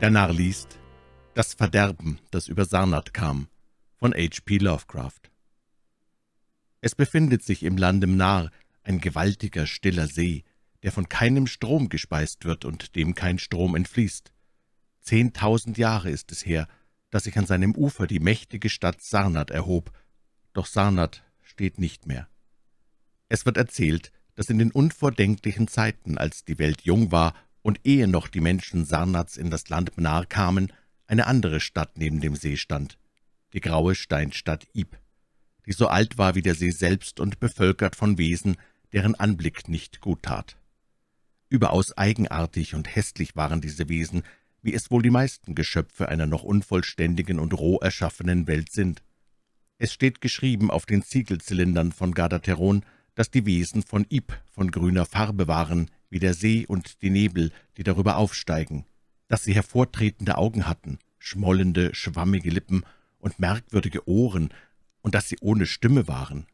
Der Narr liest Das Verderben, das über Sarnath kam, von H.P. Lovecraft. Es befindet sich im Landem Narr ein gewaltiger, stiller See, der von keinem Strom gespeist wird und dem kein Strom entfließt. Zehntausend Jahre ist es her, dass sich an seinem Ufer die mächtige Stadt Sarnath erhob, doch Sarnath steht nicht mehr. Es wird erzählt, dass in den unvordenklichen Zeiten, als die Welt jung war und ehe noch die Menschen Sarnats in das Land Mnar kamen, eine andere Stadt neben dem See stand, die graue Steinstadt Ib, die so alt war wie der See selbst und bevölkert von Wesen, deren Anblick nicht gut tat. Überaus eigenartig und hässlich waren diese Wesen, wie es wohl die meisten Geschöpfe einer noch unvollständigen und roh erschaffenen Welt sind. Es steht geschrieben auf den Ziegelzylindern von Gadateron, dass die Wesen von Ib von grüner Farbe waren, wie der See und die Nebel, die darüber aufsteigen, dass sie hervortretende Augen hatten, schmollende, schwammige Lippen und merkwürdige Ohren, und dass sie ohne Stimme waren.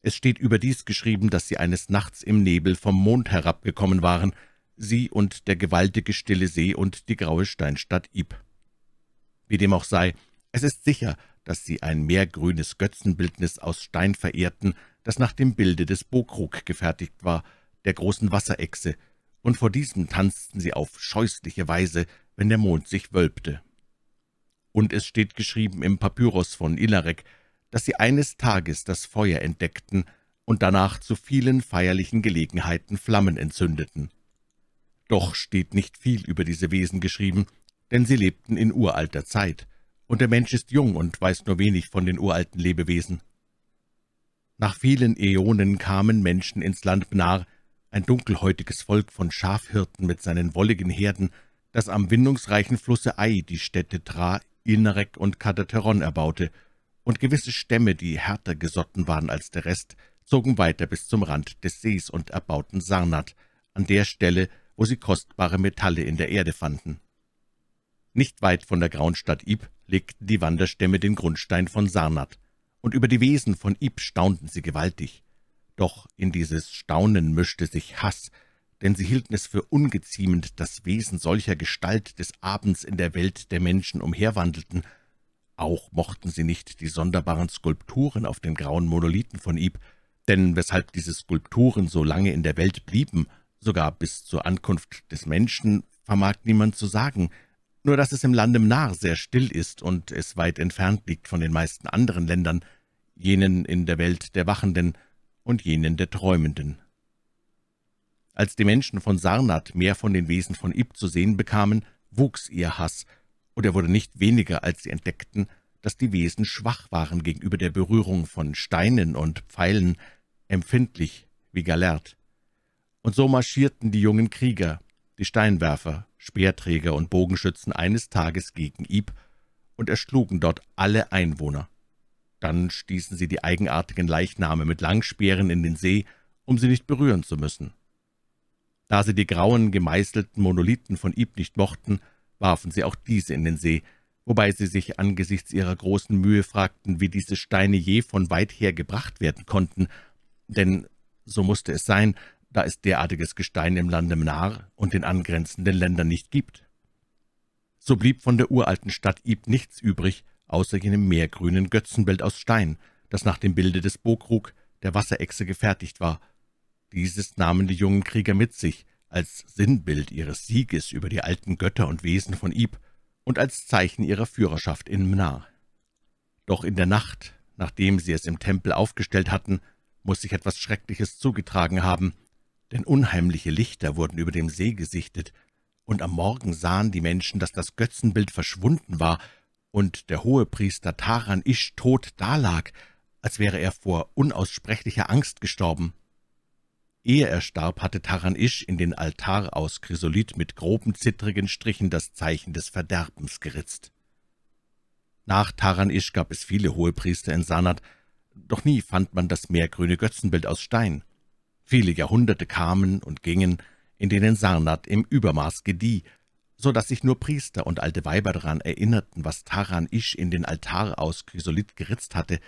Es steht überdies geschrieben, dass sie eines Nachts im Nebel vom Mond herabgekommen waren, sie und der gewaltige stille See und die graue Steinstadt Ib. Wie dem auch sei, es ist sicher, dass sie ein mehrgrünes Götzenbildnis aus Stein verehrten, das nach dem Bilde des Bokrug gefertigt war, der großen Wasserechse, und vor diesem tanzten sie auf scheußliche Weise, wenn der Mond sich wölbte. Und es steht geschrieben im Papyrus von Ilarek, dass sie eines Tages das Feuer entdeckten und danach zu vielen feierlichen Gelegenheiten Flammen entzündeten. Doch steht nicht viel über diese Wesen geschrieben, denn sie lebten in uralter Zeit, und der Mensch ist jung und weiß nur wenig von den uralten Lebewesen. Nach vielen Äonen kamen Menschen ins Land Bnar, ein dunkelhäutiges Volk von Schafhirten mit seinen wolligen Herden, das am windungsreichen Flusse Ai die Städte Tra, Ilnerek und Kadateron erbaute, und gewisse Stämme, die härter gesotten waren als der Rest, zogen weiter bis zum Rand des Sees und erbauten Sarnat, an der Stelle, wo sie kostbare Metalle in der Erde fanden. Nicht weit von der grauen Stadt Ib legten die Wanderstämme den Grundstein von Sarnat und über die Wesen von Ib staunten sie gewaltig. Doch in dieses Staunen mischte sich Hass, denn sie hielten es für ungeziemend, dass Wesen solcher Gestalt des Abends in der Welt der Menschen umherwandelten. Auch mochten sie nicht die sonderbaren Skulpturen auf den grauen Monolithen von Ib, denn weshalb diese Skulpturen so lange in der Welt blieben, sogar bis zur Ankunft des Menschen, vermag niemand zu sagen – nur dass es im Lande Nahr sehr still ist und es weit entfernt liegt von den meisten anderen Ländern, jenen in der Welt der Wachenden und jenen der Träumenden. Als die Menschen von Sarnat mehr von den Wesen von Ib zu sehen bekamen, wuchs ihr Hass, und er wurde nicht weniger, als sie entdeckten, dass die Wesen schwach waren gegenüber der Berührung von Steinen und Pfeilen, empfindlich wie Galert. Und so marschierten die jungen Krieger, die Steinwerfer, Speerträger und Bogenschützen eines Tages gegen Ib und erschlugen dort alle Einwohner. Dann stießen sie die eigenartigen Leichname mit Langspeeren in den See, um sie nicht berühren zu müssen. Da sie die grauen, gemeißelten Monolithen von Ib nicht mochten, warfen sie auch diese in den See, wobei sie sich angesichts ihrer großen Mühe fragten, wie diese Steine je von weit her gebracht werden konnten, denn, so musste es sein, da es derartiges Gestein im Lande Mnar und den angrenzenden Ländern nicht gibt. So blieb von der uralten Stadt Ib nichts übrig, außer jenem meergrünen Götzenbild aus Stein, das nach dem Bilde des Bogrug, der Wasserechse, gefertigt war. Dieses nahmen die jungen Krieger mit sich, als Sinnbild ihres Sieges über die alten Götter und Wesen von Ib und als Zeichen ihrer Führerschaft in Mnar. Doch in der Nacht, nachdem sie es im Tempel aufgestellt hatten, muss sich etwas Schreckliches zugetragen haben – denn unheimliche Lichter wurden über dem See gesichtet, und am Morgen sahen die Menschen, dass das Götzenbild verschwunden war und der Hohepriester Taran Isch tot dalag, als wäre er vor unaussprechlicher Angst gestorben. Ehe er starb, hatte Taran Isch in den Altar aus Chrysolit mit groben, zittrigen Strichen das Zeichen des Verderbens geritzt. Nach Taran Isch gab es viele Hohepriester in Sanat, doch nie fand man das meergrüne Götzenbild aus Stein. Viele Jahrhunderte kamen und gingen, in denen Sarnath im Übermaß gedieh, so dass sich nur Priester und alte Weiber daran erinnerten, was Taran Isch in den Altar aus Chrysolit geritzt hatte.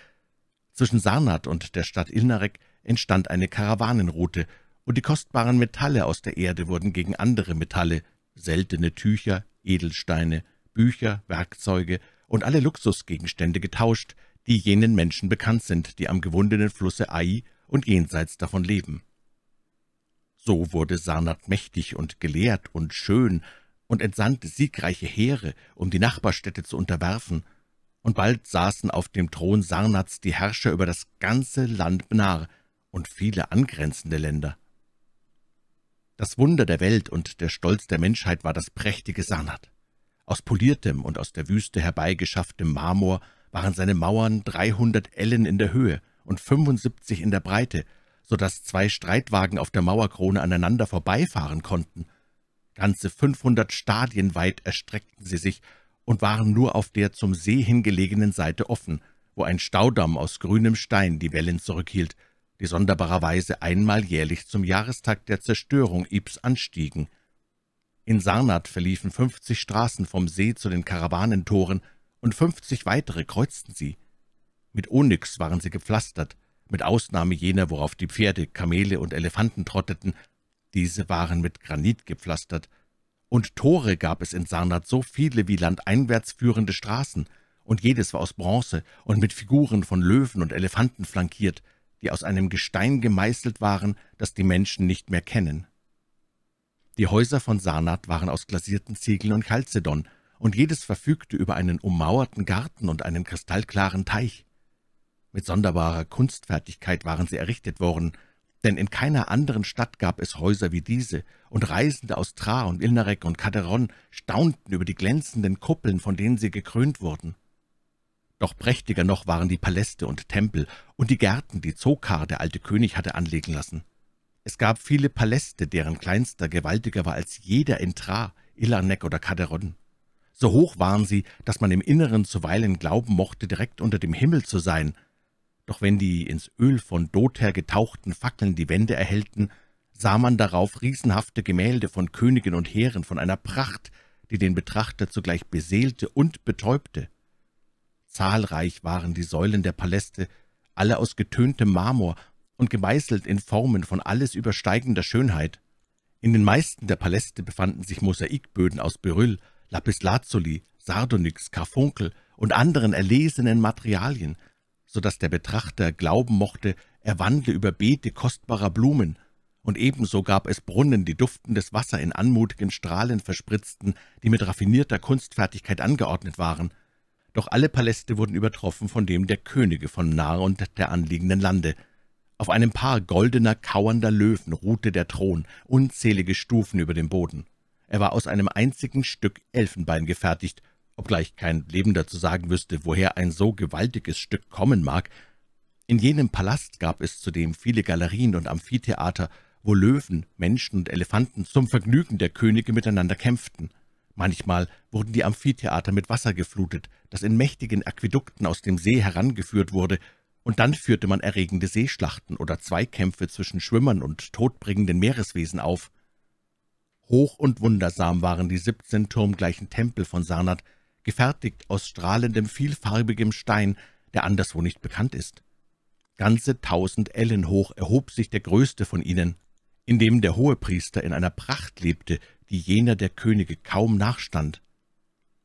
Zwischen Sarnath und der Stadt Ilnarek entstand eine Karawanenroute, und die kostbaren Metalle aus der Erde wurden gegen andere Metalle, seltene Tücher, Edelsteine, Bücher, Werkzeuge und alle Luxusgegenstände getauscht, die jenen Menschen bekannt sind, die am gewundenen Flusse Ai und jenseits davon leben. So wurde Sarnat mächtig und gelehrt und schön und entsandte siegreiche Heere, um die Nachbarstädte zu unterwerfen. Und bald saßen auf dem Thron Sarnats die Herrscher über das ganze Land Bnar und viele angrenzende Länder. Das Wunder der Welt und der Stolz der Menschheit war das prächtige Sarnat. Aus poliertem und aus der Wüste herbeigeschafftem Marmor waren seine Mauern 300 Ellen in der Höhe und 75 in der Breite so dass zwei Streitwagen auf der Mauerkrone aneinander vorbeifahren konnten. Ganze 500 Stadien weit erstreckten sie sich und waren nur auf der zum See hingelegenen Seite offen, wo ein Staudamm aus grünem Stein die Wellen zurückhielt, die sonderbarerweise einmal jährlich zum Jahrestag der Zerstörung Ibs anstiegen. In Sarnath verliefen 50 Straßen vom See zu den Karawanentoren und 50 weitere kreuzten sie. Mit Onyx waren sie gepflastert, mit Ausnahme jener, worauf die Pferde, Kamele und Elefanten trotteten, diese waren mit Granit gepflastert, und Tore gab es in Sarnath so viele wie landeinwärts führende Straßen, und jedes war aus Bronze und mit Figuren von Löwen und Elefanten flankiert, die aus einem Gestein gemeißelt waren, das die Menschen nicht mehr kennen. Die Häuser von Sarnath waren aus glasierten Ziegeln und Chalcedon, und jedes verfügte über einen ummauerten Garten und einen kristallklaren Teich. Mit sonderbarer Kunstfertigkeit waren sie errichtet worden, denn in keiner anderen Stadt gab es Häuser wie diese, und Reisende aus Tra und Ilnarek und Kaderon staunten über die glänzenden Kuppeln, von denen sie gekrönt wurden. Doch prächtiger noch waren die Paläste und Tempel und die Gärten, die Zokar, der alte König, hatte anlegen lassen. Es gab viele Paläste, deren kleinster gewaltiger war als jeder in Tra, Ilanek oder Kaderon. So hoch waren sie, dass man im Inneren zuweilen glauben mochte, direkt unter dem Himmel zu sein – doch wenn die ins Öl von Dother getauchten Fackeln die Wände erhellten, sah man darauf riesenhafte Gemälde von Königen und Heeren, von einer Pracht, die den Betrachter zugleich beseelte und betäubte. Zahlreich waren die Säulen der Paläste, alle aus getöntem Marmor und gemeißelt in Formen von alles übersteigender Schönheit. In den meisten der Paläste befanden sich Mosaikböden aus Beryl, Lapislazuli, Sardonyx, Karfunkel und anderen erlesenen Materialien, so dass der Betrachter glauben mochte, er wandle über Beete kostbarer Blumen, und ebenso gab es Brunnen, die duftendes Wasser in anmutigen Strahlen verspritzten, die mit raffinierter Kunstfertigkeit angeordnet waren. Doch alle Paläste wurden übertroffen von dem der Könige von nahe und der anliegenden Lande. Auf einem Paar goldener, kauernder Löwen ruhte der Thron, unzählige Stufen über dem Boden. Er war aus einem einzigen Stück Elfenbein gefertigt obgleich kein Leben dazu sagen wüsste, woher ein so gewaltiges Stück kommen mag. In jenem Palast gab es zudem viele Galerien und Amphitheater, wo Löwen, Menschen und Elefanten zum Vergnügen der Könige miteinander kämpften. Manchmal wurden die Amphitheater mit Wasser geflutet, das in mächtigen Aquädukten aus dem See herangeführt wurde, und dann führte man erregende Seeschlachten oder Zweikämpfe zwischen Schwimmern und todbringenden Meereswesen auf. Hoch und wundersam waren die siebzehn turmgleichen Tempel von Sarnath, gefertigt aus strahlendem, vielfarbigem Stein, der anderswo nicht bekannt ist. Ganze tausend Ellen hoch erhob sich der größte von ihnen, in dem der Hohepriester in einer Pracht lebte, die jener der Könige kaum nachstand.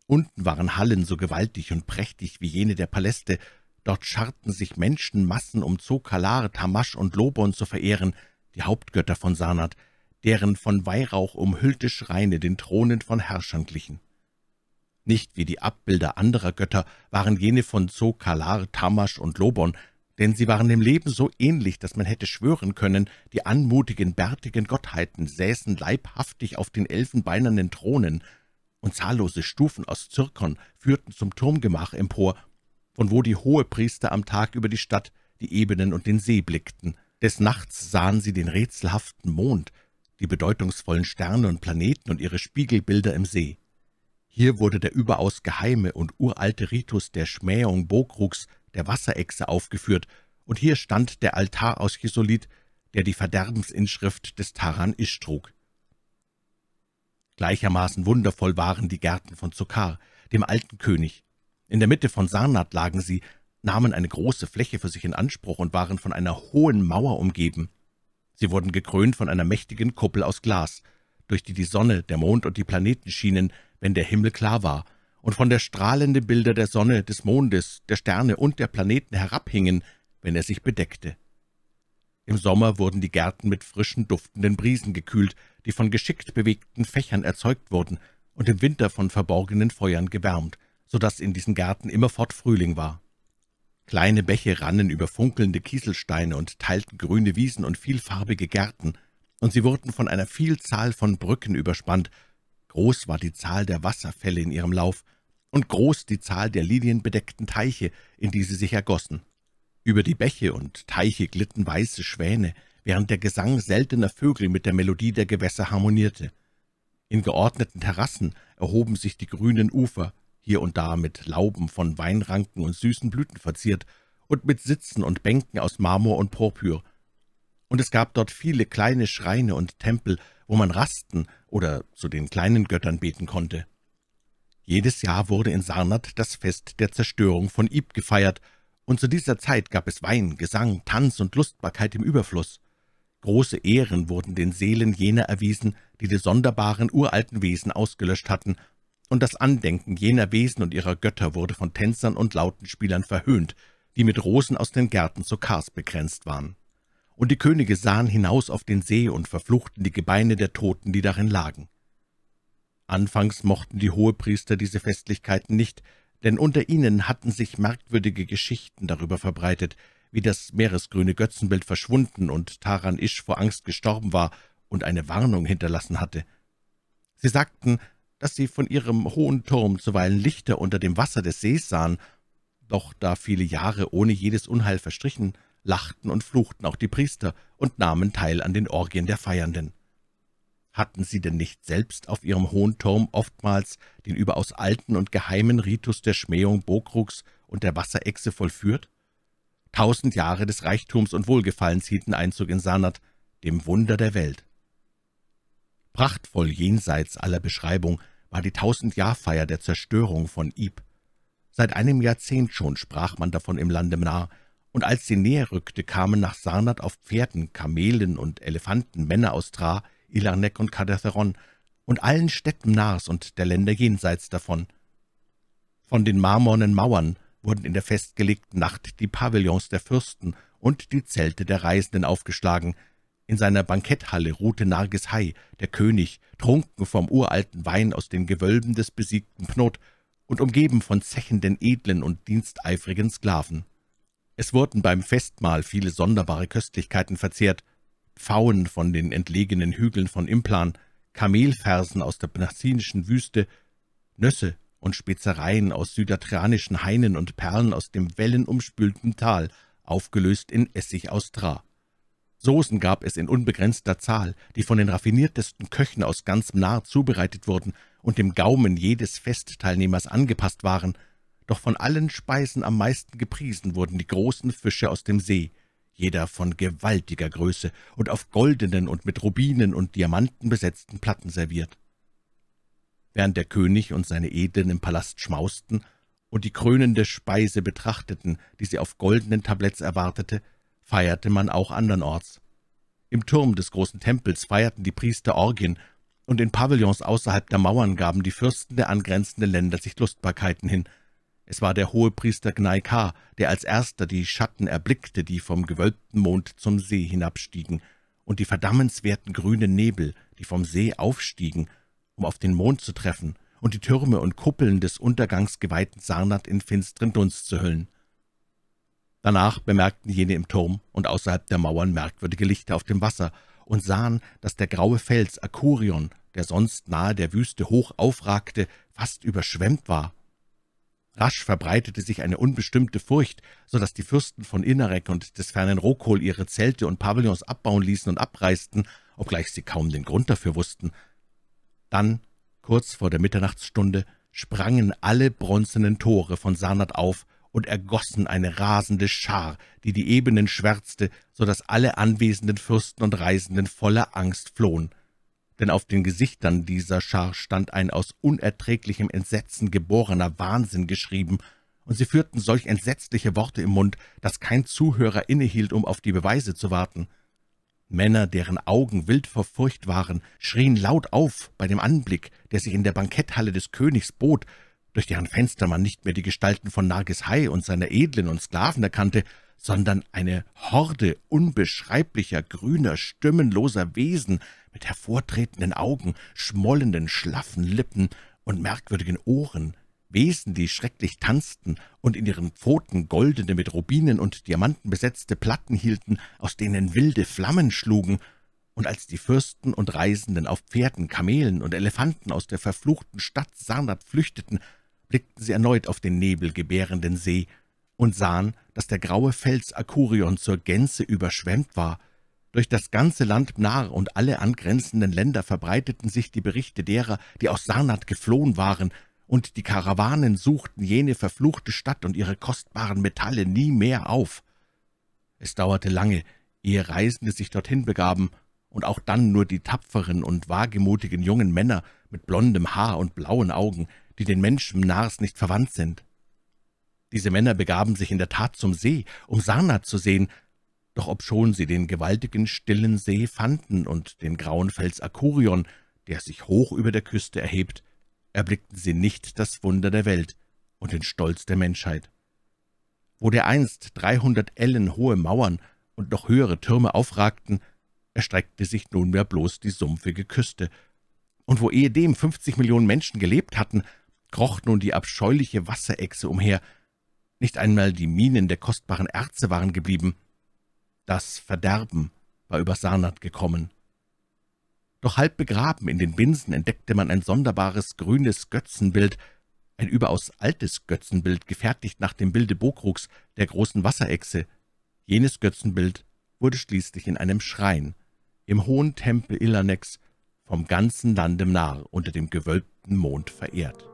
Unten waren Hallen so gewaltig und prächtig wie jene der Paläste, dort scharten sich Menschenmassen, um Zokalar, Tamasch und Lobon zu verehren, die Hauptgötter von Sarnat, deren von Weihrauch umhüllte Schreine den Thronen von Herrschern glichen. Nicht wie die Abbilder anderer Götter waren jene von Zokalar, Tamasch und Lobon, denn sie waren dem Leben so ähnlich, dass man hätte schwören können, die anmutigen, bärtigen Gottheiten säßen leibhaftig auf den elfenbeinernen Thronen, und zahllose Stufen aus Zirkon führten zum Turmgemach empor, von wo die hohe Priester am Tag über die Stadt, die Ebenen und den See blickten. Des Nachts sahen sie den rätselhaften Mond, die bedeutungsvollen Sterne und Planeten und ihre Spiegelbilder im See. Hier wurde der überaus geheime und uralte Ritus der Schmähung Bogruks, der Wasserechse, aufgeführt, und hier stand der Altar aus Chisolit, der die Verderbensinschrift des Taran Isch trug. Gleichermaßen wundervoll waren die Gärten von Zokar, dem alten König. In der Mitte von Sarnat lagen sie, nahmen eine große Fläche für sich in Anspruch und waren von einer hohen Mauer umgeben. Sie wurden gekrönt von einer mächtigen Kuppel aus Glas, durch die die Sonne, der Mond und die Planeten schienen, wenn der Himmel klar war und von der strahlende Bilder der Sonne, des Mondes, der Sterne und der Planeten herabhingen, wenn er sich bedeckte. Im Sommer wurden die Gärten mit frischen, duftenden Briesen gekühlt, die von geschickt bewegten Fächern erzeugt wurden und im Winter von verborgenen Feuern gewärmt, so dass in diesen Gärten immerfort Frühling war. Kleine Bäche rannen über funkelnde Kieselsteine und teilten grüne Wiesen und vielfarbige Gärten, und sie wurden von einer Vielzahl von Brücken überspannt, Groß war die Zahl der Wasserfälle in ihrem Lauf und groß die Zahl der lilienbedeckten Teiche, in die sie sich ergossen. Über die Bäche und Teiche glitten weiße Schwäne, während der Gesang seltener Vögel mit der Melodie der Gewässer harmonierte. In geordneten Terrassen erhoben sich die grünen Ufer, hier und da mit Lauben von Weinranken und süßen Blüten verziert und mit Sitzen und Bänken aus Marmor und Porpür, und es gab dort viele kleine Schreine und Tempel, wo man rasten oder zu den kleinen Göttern beten konnte. Jedes Jahr wurde in Sarnath das Fest der Zerstörung von Ib gefeiert, und zu dieser Zeit gab es Wein, Gesang, Tanz und Lustbarkeit im Überfluss. Große Ehren wurden den Seelen jener erwiesen, die die sonderbaren uralten Wesen ausgelöscht hatten, und das Andenken jener Wesen und ihrer Götter wurde von Tänzern und Lautenspielern verhöhnt, die mit Rosen aus den Gärten zu Kars begrenzt waren und die Könige sahen hinaus auf den See und verfluchten die Gebeine der Toten, die darin lagen. Anfangs mochten die Hohepriester diese Festlichkeiten nicht, denn unter ihnen hatten sich merkwürdige Geschichten darüber verbreitet, wie das meeresgrüne Götzenbild verschwunden und Taran Isch vor Angst gestorben war und eine Warnung hinterlassen hatte. Sie sagten, dass sie von ihrem hohen Turm zuweilen Lichter unter dem Wasser des Sees sahen, doch da viele Jahre ohne jedes Unheil verstrichen, lachten und fluchten auch die Priester und nahmen teil an den Orgien der Feiernden. Hatten sie denn nicht selbst auf ihrem hohen Turm oftmals den überaus alten und geheimen Ritus der Schmähung Bokruks und der Wasserechse vollführt? Tausend Jahre des Reichtums und Wohlgefallens hielten Einzug in Sanat, dem Wunder der Welt. Prachtvoll jenseits aller Beschreibung war die Tausendjahrfeier der Zerstörung von Ib. Seit einem Jahrzehnt schon sprach man davon im Lande nah und als sie näher rückte, kamen nach Sarnath auf Pferden, Kamelen und Elefanten Männer aus Tra, Ilarnek und Kadatheron und allen Städten Nars und der Länder jenseits davon. Von den marmornen Mauern wurden in der festgelegten Nacht die Pavillons der Fürsten und die Zelte der Reisenden aufgeschlagen. In seiner Banketthalle ruhte Narges Hai, der König, trunken vom uralten Wein aus den Gewölben des besiegten Pnot und umgeben von zechenden Edlen und diensteifrigen Sklaven. Es wurden beim Festmahl viele sonderbare Köstlichkeiten verzehrt, Pfauen von den entlegenen Hügeln von Implan, Kamelfersen aus der pnassinischen Wüste, Nüsse und Spezereien aus südatranischen Hainen und Perlen aus dem wellenumspülten Tal, aufgelöst in Essig aus Tra. Soßen gab es in unbegrenzter Zahl, die von den raffiniertesten Köchen aus ganzem Nahr zubereitet wurden und dem Gaumen jedes Festteilnehmers angepasst waren – doch von allen Speisen am meisten gepriesen wurden die großen Fische aus dem See, jeder von gewaltiger Größe und auf goldenen und mit Rubinen und Diamanten besetzten Platten serviert. Während der König und seine Edlen im Palast schmausten und die krönende Speise betrachteten, die sie auf goldenen Tabletts erwartete, feierte man auch andernorts. Im Turm des großen Tempels feierten die Priester Orgien, und in Pavillons außerhalb der Mauern gaben die Fürsten der angrenzenden Länder sich Lustbarkeiten hin – es war der Hohepriester Gnaika, der als erster die Schatten erblickte, die vom gewölbten Mond zum See hinabstiegen, und die verdammenswerten grünen Nebel, die vom See aufstiegen, um auf den Mond zu treffen, und die Türme und Kuppeln des Untergangs geweihten Sarnat in finsteren Dunst zu hüllen. Danach bemerkten jene im Turm und außerhalb der Mauern merkwürdige Lichter auf dem Wasser und sahen, dass der graue Fels Akurion, der sonst nahe der Wüste hoch aufragte, fast überschwemmt war Rasch verbreitete sich eine unbestimmte Furcht, so dass die Fürsten von Innarek und des fernen Rokol ihre Zelte und Pavillons abbauen ließen und abreisten, obgleich sie kaum den Grund dafür wussten. Dann, kurz vor der Mitternachtsstunde, sprangen alle bronzenen Tore von Sarnat auf und ergossen eine rasende Schar, die die Ebenen schwärzte, so dass alle anwesenden Fürsten und Reisenden voller Angst flohen denn auf den Gesichtern dieser Schar stand ein aus unerträglichem Entsetzen geborener Wahnsinn geschrieben, und sie führten solch entsetzliche Worte im Mund, dass kein Zuhörer innehielt, um auf die Beweise zu warten. Männer, deren Augen wild vor Furcht waren, schrien laut auf bei dem Anblick, der sich in der Banketthalle des Königs bot, durch deren Fenster man nicht mehr die Gestalten von Nagis Hai und seiner Edlen und Sklaven erkannte, sondern eine Horde unbeschreiblicher, grüner, stimmenloser Wesen, mit hervortretenden Augen, schmollenden, schlaffen Lippen und merkwürdigen Ohren, Wesen, die schrecklich tanzten und in ihren Pfoten goldene, mit Rubinen und Diamanten besetzte Platten hielten, aus denen wilde Flammen schlugen, und als die Fürsten und Reisenden auf Pferden, Kamelen und Elefanten aus der verfluchten Stadt Sarnat flüchteten, blickten sie erneut auf den nebelgebärenden See und sahen, dass der graue Fels Akurion zur Gänze überschwemmt war – durch das ganze Land Mnar und alle angrenzenden Länder verbreiteten sich die Berichte derer, die aus Sarnat geflohen waren, und die Karawanen suchten jene verfluchte Stadt und ihre kostbaren Metalle nie mehr auf. Es dauerte lange, ehe Reisende sich dorthin begaben, und auch dann nur die tapferen und wagemutigen jungen Männer mit blondem Haar und blauen Augen, die den Menschen Mnars nicht verwandt sind. Diese Männer begaben sich in der Tat zum See, um Sarnat zu sehen, doch obschon sie den gewaltigen, stillen See fanden und den grauen Fels Akurion, der sich hoch über der Küste erhebt, erblickten sie nicht das Wunder der Welt und den Stolz der Menschheit. Wo der einst 300 Ellen hohe Mauern und noch höhere Türme aufragten, erstreckte sich nunmehr bloß die sumpfige Küste. Und wo ehedem 50 Millionen Menschen gelebt hatten, kroch nun die abscheuliche Wasserechse umher. Nicht einmal die Minen der kostbaren Erze waren geblieben – das Verderben war über Sarnat gekommen. Doch halb begraben in den Binsen entdeckte man ein sonderbares grünes Götzenbild, ein überaus altes Götzenbild, gefertigt nach dem Bilde Bokrugs, der großen Wasserechse. Jenes Götzenbild wurde schließlich in einem Schrein, im hohen Tempel Ilanex, vom ganzen Lande Nar unter dem gewölbten Mond verehrt.